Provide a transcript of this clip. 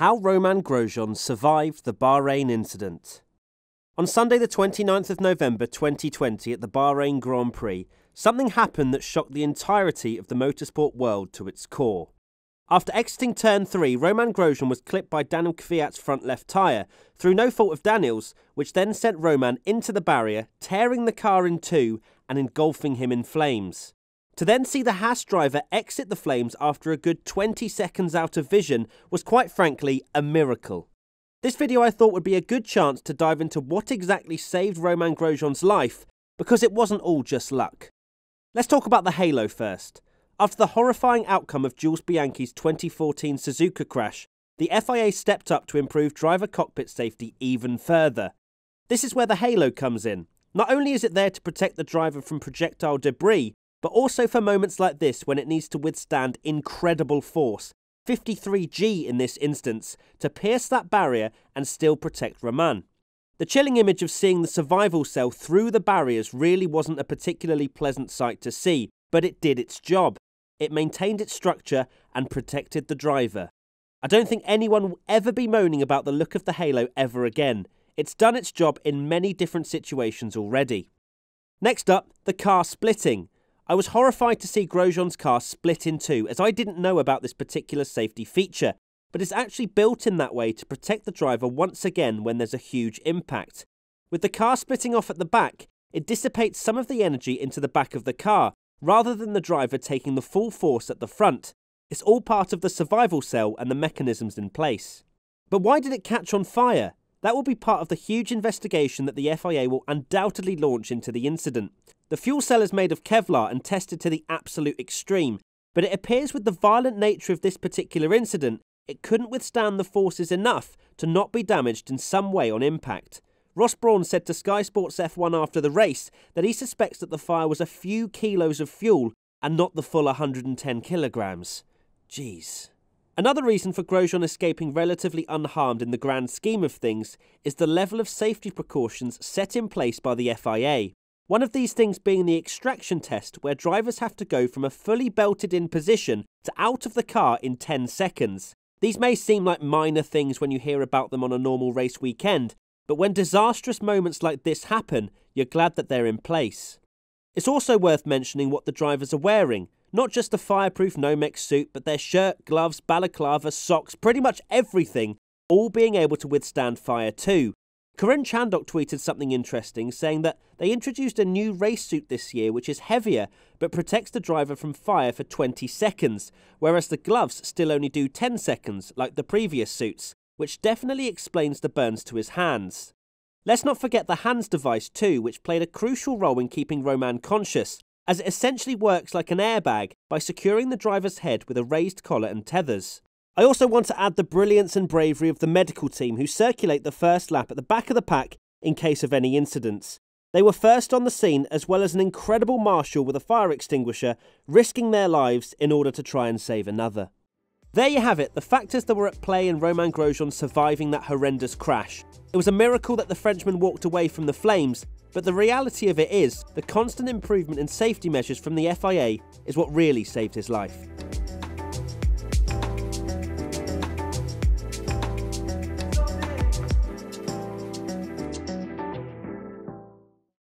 How Roman Grosjean Survived the Bahrain Incident. On Sunday, the 29th of November 2020, at the Bahrain Grand Prix, something happened that shocked the entirety of the motorsport world to its core. After exiting turn 3, Roman Grosjean was clipped by Daniel Kvyat's front left tyre, through no fault of Daniel's, which then sent Roman into the barrier, tearing the car in two and engulfing him in flames. To then see the Haas driver exit the flames after a good 20 seconds out of vision was quite frankly a miracle. This video I thought would be a good chance to dive into what exactly saved Roman Grosjean's life, because it wasn't all just luck. Let's talk about the halo first. After the horrifying outcome of Jules Bianchi's 2014 Suzuka crash, the FIA stepped up to improve driver cockpit safety even further. This is where the halo comes in. Not only is it there to protect the driver from projectile debris, but also for moments like this when it needs to withstand incredible force, 53G in this instance, to pierce that barrier and still protect Raman. The chilling image of seeing the survival cell through the barriers really wasn't a particularly pleasant sight to see, but it did its job. It maintained its structure and protected the driver. I don't think anyone will ever be moaning about the look of the Halo ever again. It's done its job in many different situations already. Next up, the car splitting. I was horrified to see Grosjean's car split in two, as I didn't know about this particular safety feature, but it's actually built in that way to protect the driver once again when there's a huge impact. With the car splitting off at the back, it dissipates some of the energy into the back of the car, rather than the driver taking the full force at the front. It's all part of the survival cell and the mechanisms in place. But why did it catch on fire? That will be part of the huge investigation that the FIA will undoubtedly launch into the incident. The fuel cell is made of Kevlar and tested to the absolute extreme, but it appears with the violent nature of this particular incident, it couldn't withstand the forces enough to not be damaged in some way on impact. Ross Brawn said to Sky Sports F1 after the race that he suspects that the fire was a few kilos of fuel and not the full 110 kilograms. Jeez. Another reason for Grosjean escaping relatively unharmed in the grand scheme of things is the level of safety precautions set in place by the FIA. One of these things being the extraction test, where drivers have to go from a fully belted in position to out of the car in 10 seconds. These may seem like minor things when you hear about them on a normal race weekend, but when disastrous moments like this happen, you're glad that they're in place. It's also worth mentioning what the drivers are wearing. Not just the fireproof Nomex suit, but their shirt, gloves, balaclava, socks, pretty much everything, all being able to withstand fire too. Karen Chandok tweeted something interesting, saying that they introduced a new race suit this year which is heavier but protects the driver from fire for 20 seconds, whereas the gloves still only do 10 seconds, like the previous suits, which definitely explains the burns to his hands. Let's not forget the hands device too, which played a crucial role in keeping Roman conscious, as it essentially works like an airbag by securing the driver's head with a raised collar and tethers. I also want to add the brilliance and bravery of the medical team who circulate the first lap at the back of the pack in case of any incidents. They were first on the scene, as well as an incredible marshal with a fire extinguisher, risking their lives in order to try and save another. There you have it, the factors that were at play in Roman Grosjean surviving that horrendous crash. It was a miracle that the Frenchman walked away from the flames, but the reality of it is, the constant improvement in safety measures from the FIA is what really saved his life.